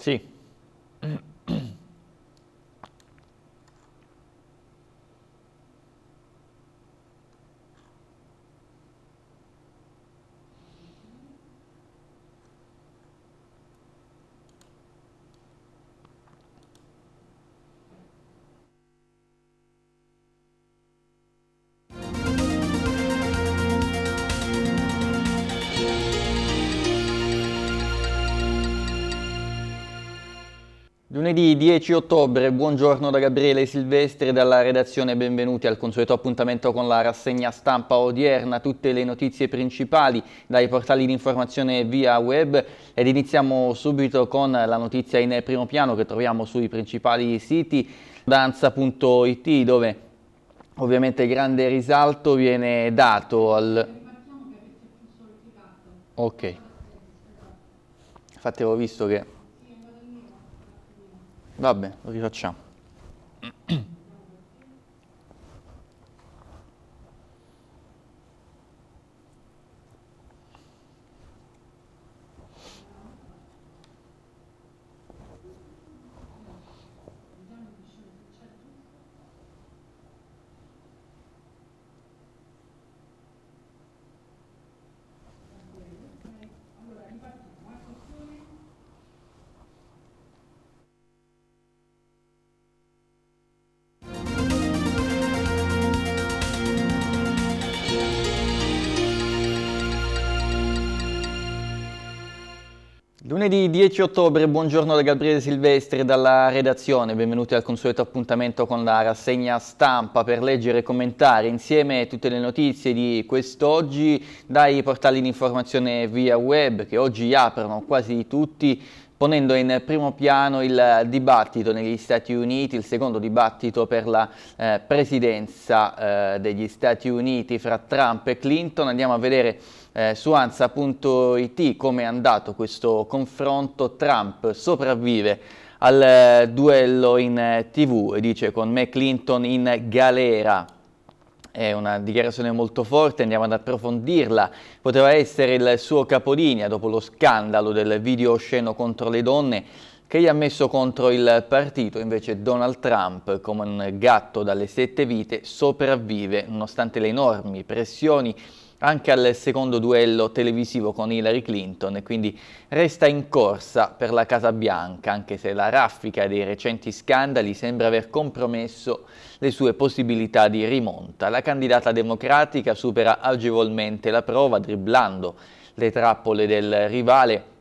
Sí. Lunedì 10 ottobre, buongiorno da Gabriele Silvestri dalla redazione, benvenuti al consueto appuntamento con la rassegna stampa odierna, tutte le notizie principali dai portali di informazione via web ed iniziamo subito con la notizia in primo piano che troviamo sui principali siti danza.it dove ovviamente grande risalto viene dato al... Ok, infatti avevo visto che Vabbè, lo rifacciamo. Lunedì 10 ottobre, buongiorno da Gabriele Silvestri dalla redazione, benvenuti al consueto appuntamento con la rassegna stampa per leggere e commentare insieme tutte le notizie di quest'oggi dai portali di informazione via web che oggi aprono quasi tutti ponendo in primo piano il dibattito negli Stati Uniti, il secondo dibattito per la eh, presidenza eh, degli Stati Uniti fra Trump e Clinton. Andiamo a vedere eh, su ansa.it come è andato questo confronto, Trump sopravvive al eh, duello in eh, tv e dice con me Clinton in galera. È una dichiarazione molto forte, andiamo ad approfondirla. Poteva essere il suo capolinea dopo lo scandalo del video osceno contro le donne che gli ha messo contro il partito, invece Donald Trump, come un gatto dalle sette vite, sopravvive nonostante le enormi pressioni anche al secondo duello televisivo con Hillary Clinton e quindi resta in corsa per la Casa Bianca, anche se la raffica dei recenti scandali sembra aver compromesso le sue possibilità di rimonta. La candidata democratica supera agevolmente la prova dribblando le trappole del rivale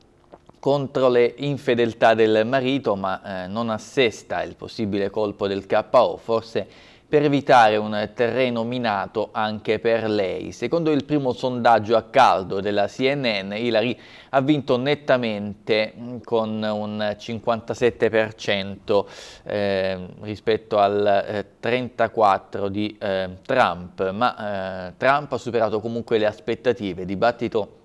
contro le infedeltà del marito, ma eh, non assesta il possibile colpo del KO, forse per evitare un terreno minato anche per lei. Secondo il primo sondaggio a caldo della CNN, Hillary ha vinto nettamente mm, con un 57% eh, rispetto al 34% eh, di eh, Trump, ma eh, Trump ha superato comunque le aspettative. Dibattito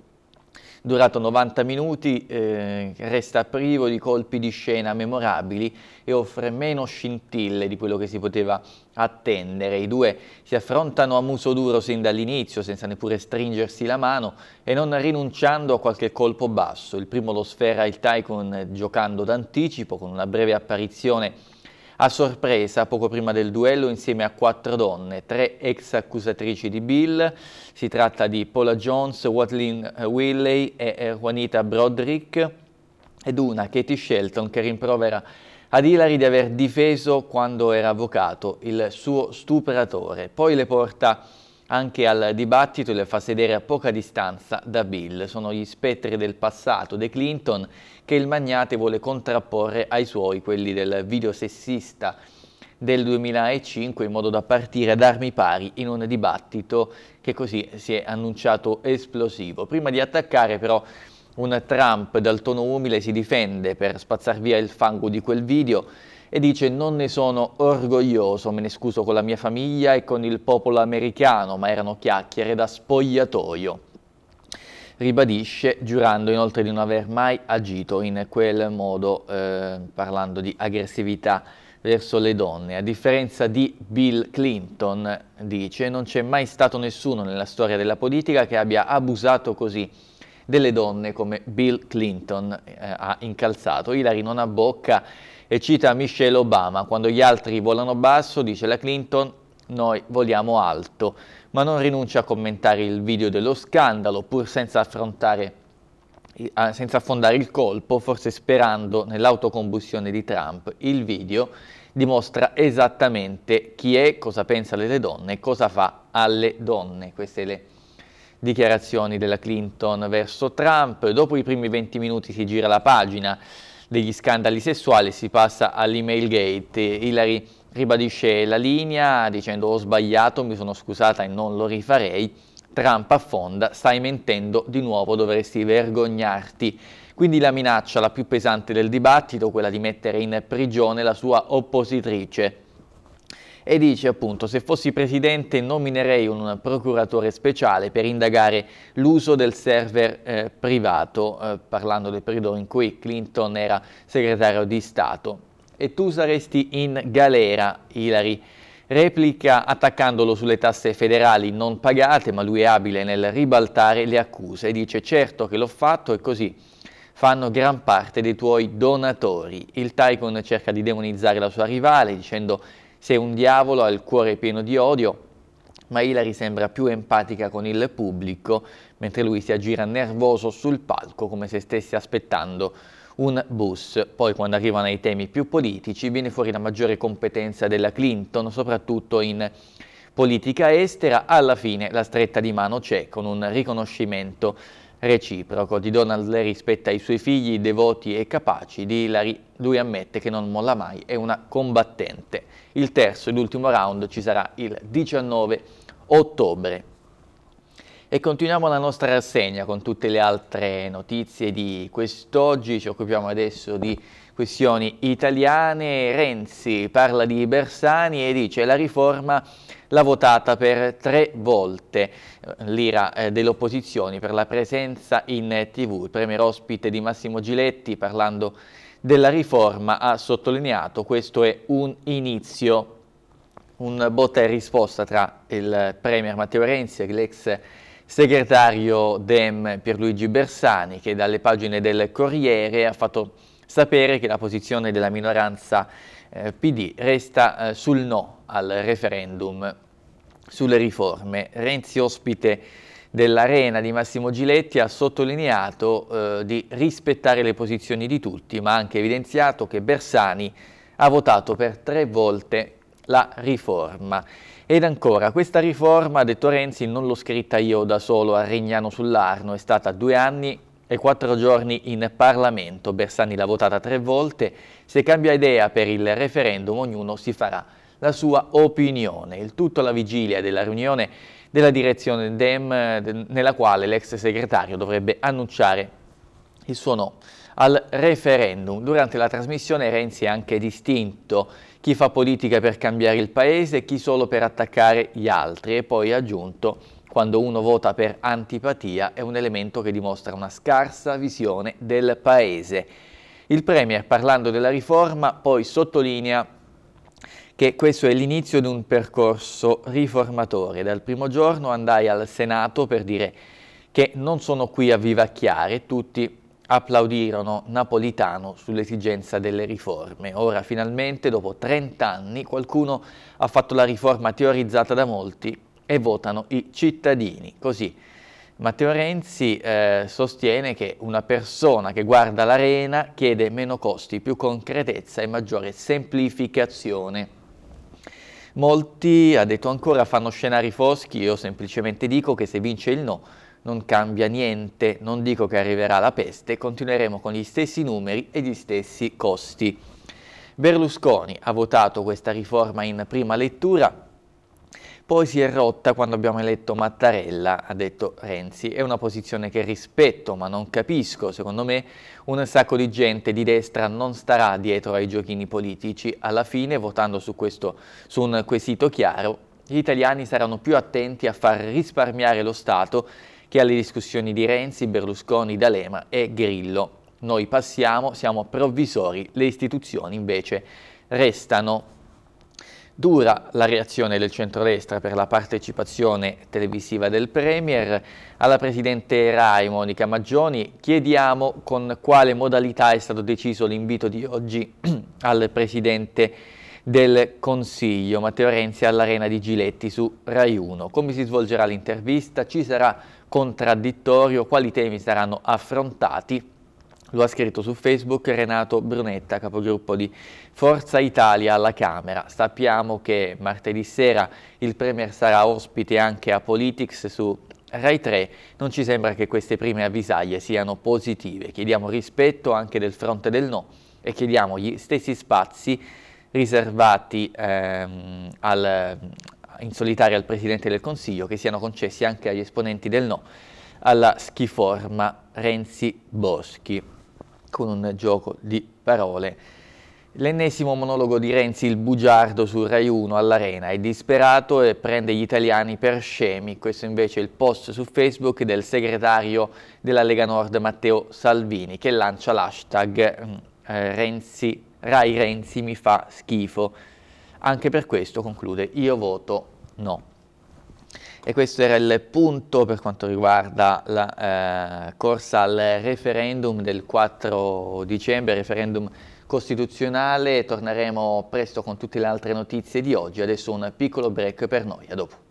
durato 90 minuti, eh, resta privo di colpi di scena memorabili e offre meno scintille di quello che si poteva attendere. I due si affrontano a muso duro sin dall'inizio, senza neppure stringersi la mano e non rinunciando a qualche colpo basso. Il primo lo sfera il Tycoon giocando d'anticipo con una breve apparizione a sorpresa, poco prima del duello, insieme a quattro donne, tre ex accusatrici di Bill, si tratta di Paula Jones, Watlin Willey e eh, Juanita Broderick, ed una, Katie Shelton, che rimprovera ad Hillary di aver difeso, quando era avvocato, il suo stupratore. Poi le porta anche al dibattito le fa sedere a poca distanza da Bill. Sono gli spettri del passato, De Clinton, che il magnate vuole contrapporre ai suoi, quelli del video sessista del 2005 in modo da partire ad armi pari in un dibattito che così si è annunciato esplosivo. Prima di attaccare però un Trump dal tono umile si difende per spazzar via il fango di quel video e dice non ne sono orgoglioso, me ne scuso con la mia famiglia e con il popolo americano, ma erano chiacchiere da spogliatoio. Ribadisce, giurando inoltre di non aver mai agito in quel modo, eh, parlando di aggressività verso le donne. A differenza di Bill Clinton, dice, non c'è mai stato nessuno nella storia della politica che abbia abusato così delle donne come Bill Clinton eh, ha incalzato. Hillary non abbocca e cita Michelle Obama, quando gli altri volano basso, dice la Clinton, noi voliamo alto, ma non rinuncia a commentare il video dello scandalo, pur senza affrontare eh, senza affondare il colpo, forse sperando nell'autocombustione di Trump, il video dimostra esattamente chi è, cosa pensa delle donne e cosa fa alle donne. Queste le dichiarazioni della Clinton verso Trump. Dopo i primi 20 minuti si gira la pagina degli scandali sessuali si passa all'email gate. Hillary ribadisce la linea dicendo ho sbagliato, mi sono scusata e non lo rifarei. Trump affonda, stai mentendo di nuovo, dovresti vergognarti. Quindi la minaccia la più pesante del dibattito, quella di mettere in prigione la sua oppositrice, e dice appunto se fossi presidente nominerei un procuratore speciale per indagare l'uso del server eh, privato, eh, parlando del periodo in cui Clinton era segretario di Stato. E tu saresti in galera, Hillary. Replica attaccandolo sulle tasse federali non pagate, ma lui è abile nel ribaltare le accuse e dice certo che l'ho fatto e così fanno gran parte dei tuoi donatori. Il Tycoon cerca di demonizzare la sua rivale dicendo se un diavolo ha il cuore pieno di odio, ma Hilary sembra più empatica con il pubblico, mentre lui si aggira nervoso sul palco come se stesse aspettando un bus. Poi quando arrivano ai temi più politici viene fuori la maggiore competenza della Clinton, soprattutto in politica estera. Alla fine la stretta di mano c'è con un riconoscimento reciproco di Donald lei rispetta i suoi figli devoti e capaci, di Hillary lui ammette che non molla mai, è una combattente. Il terzo e ultimo round ci sarà il 19 ottobre. E continuiamo la nostra rassegna con tutte le altre notizie di quest'oggi. Ci occupiamo adesso di questioni italiane. Renzi parla di Bersani e dice la riforma l'ha votata per tre volte. Eh, l'ira eh, delle opposizioni per la presenza in tv. Il premier ospite di Massimo Giletti parlando della riforma ha sottolineato questo è un inizio, un botta e risposta tra il premier Matteo Renzi e l'ex segretario DEM Pierluigi Bersani che dalle pagine del Corriere ha fatto sapere che la posizione della minoranza eh, PD resta eh, sul no al referendum sulle riforme. Renzi ospite dell'Arena di Massimo Giletti ha sottolineato eh, di rispettare le posizioni di tutti, ma ha anche evidenziato che Bersani ha votato per tre volte la riforma. Ed ancora, questa riforma, ha detto Renzi, non l'ho scritta io da solo a Regnano sull'Arno, è stata due anni e quattro giorni in Parlamento. Bersani l'ha votata tre volte. Se cambia idea per il referendum, ognuno si farà la sua opinione. Il tutto alla vigilia della riunione della direzione DEM, nella quale l'ex segretario dovrebbe annunciare il suo no al referendum. Durante la trasmissione Renzi è anche distinto chi fa politica per cambiare il paese chi solo per attaccare gli altri e poi ha aggiunto quando uno vota per antipatia è un elemento che dimostra una scarsa visione del paese. Il Premier, parlando della riforma, poi sottolinea che questo è l'inizio di un percorso riformatore. Dal primo giorno andai al Senato per dire che non sono qui a vivacchiare, tutti applaudirono Napolitano sull'esigenza delle riforme. Ora finalmente, dopo 30 anni, qualcuno ha fatto la riforma teorizzata da molti e votano i cittadini. Così Matteo Renzi eh, sostiene che una persona che guarda l'arena chiede meno costi, più concretezza e maggiore semplificazione. Molti, ha detto ancora, fanno scenari foschi, io semplicemente dico che se vince il no non cambia niente, non dico che arriverà la peste, continueremo con gli stessi numeri e gli stessi costi. Berlusconi ha votato questa riforma in prima lettura, poi si è rotta quando abbiamo eletto Mattarella, ha detto Renzi. È una posizione che rispetto, ma non capisco. Secondo me un sacco di gente di destra non starà dietro ai giochini politici. Alla fine, votando su, questo, su un quesito chiaro, gli italiani saranno più attenti a far risparmiare lo Stato che alle discussioni di Renzi, Berlusconi, D'Alema e Grillo. Noi passiamo, siamo provvisori, le istituzioni invece restano. Dura la reazione del centrodestra per la partecipazione televisiva del Premier. Alla Presidente Rai, Monica Maggioni, chiediamo con quale modalità è stato deciso l'invito di oggi al Presidente del Consiglio, Matteo Renzi, all'Arena di Giletti su Rai 1. Come si svolgerà l'intervista? Ci sarà contraddittorio quali temi saranno affrontati. Lo ha scritto su Facebook Renato Brunetta, capogruppo di Forza Italia alla Camera. Sappiamo che martedì sera il Premier sarà ospite anche a Politics su Rai 3. Non ci sembra che queste prime avvisaglie siano positive. Chiediamo rispetto anche del fronte del no e chiediamo gli stessi spazi riservati ehm, al, in solitaria al Presidente del Consiglio che siano concessi anche agli esponenti del no alla schiforma Renzi-Boschi, con un gioco di parole. L'ennesimo monologo di Renzi, il bugiardo su Rai 1 all'arena, è disperato e prende gli italiani per scemi. Questo invece è il post su Facebook del segretario della Lega Nord Matteo Salvini che lancia l'hashtag mm, eh, Renzi, Rai Renzi mi fa schifo anche per questo, conclude, io voto no. E questo era il punto per quanto riguarda la eh, corsa al referendum del 4 dicembre, referendum costituzionale. Torneremo presto con tutte le altre notizie di oggi. Adesso un piccolo break per noi. A dopo.